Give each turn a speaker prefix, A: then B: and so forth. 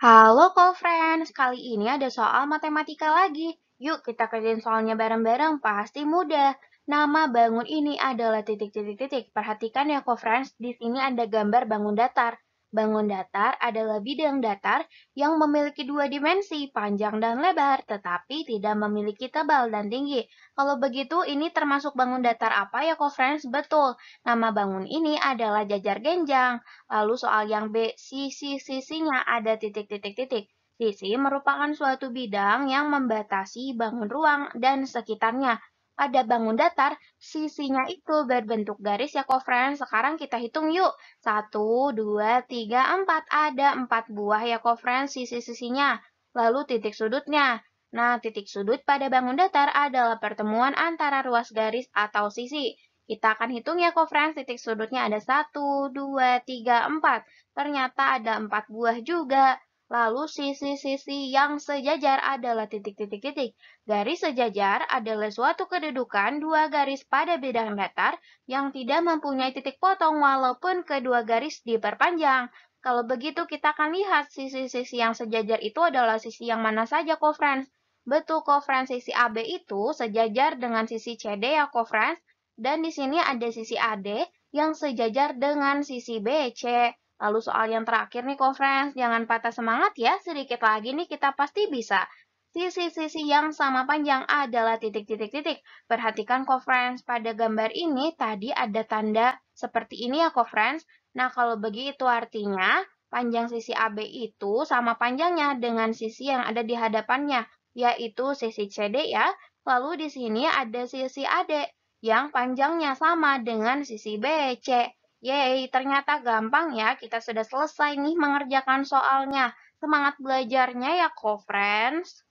A: Halo call friends, kali ini ada soal matematika lagi. Yuk kita kerjain soalnya bareng-bareng, pasti mudah. Nama bangun ini adalah titik-titik-titik. Perhatikan ya call friends, di sini ada gambar bangun datar. Bangun datar adalah bidang datar yang memiliki dua dimensi, panjang dan lebar, tetapi tidak memiliki tebal dan tinggi. Kalau begitu, ini termasuk bangun datar apa ya, kok, friends Betul, nama bangun ini adalah jajar genjang. Lalu soal yang B, sisi-sisinya ada titik-titik-titik. Sisi merupakan suatu bidang yang membatasi bangun ruang dan sekitarnya ada bangun datar, sisinya itu berbentuk garis ya kok Sekarang kita hitung yuk. 1, 2, 3, 4. Ada 4 buah ya kok sisi-sisinya. Lalu titik sudutnya. Nah, titik sudut pada bangun datar adalah pertemuan antara ruas garis atau sisi. Kita akan hitung ya kok titik sudutnya ada 1, 2, 3, 4. Ternyata ada 4 buah juga. Lalu sisi-sisi yang sejajar adalah titik-titik-titik. Garis sejajar adalah suatu kedudukan dua garis pada bidang datar yang tidak mempunyai titik potong walaupun kedua garis diperpanjang. Kalau begitu kita akan lihat sisi-sisi yang sejajar itu adalah sisi yang mana saja kofrens. Betul kofrens sisi AB itu sejajar dengan sisi CD ya kofrens dan di sini ada sisi AD yang sejajar dengan sisi BC. Lalu soal yang terakhir nih, conference, jangan patah semangat ya, sedikit lagi nih kita pasti bisa. Sisi-sisi yang sama panjang adalah titik-titik-titik. Perhatikan conference pada gambar ini tadi ada tanda seperti ini ya conference. Nah kalau begitu artinya panjang sisi AB itu sama panjangnya dengan sisi yang ada di hadapannya, yaitu sisi CD ya. Lalu di sini ada sisi AD yang panjangnya sama dengan sisi BC. Yeay, ternyata gampang ya. Kita sudah selesai nih mengerjakan soalnya. Semangat belajarnya ya, co-friends.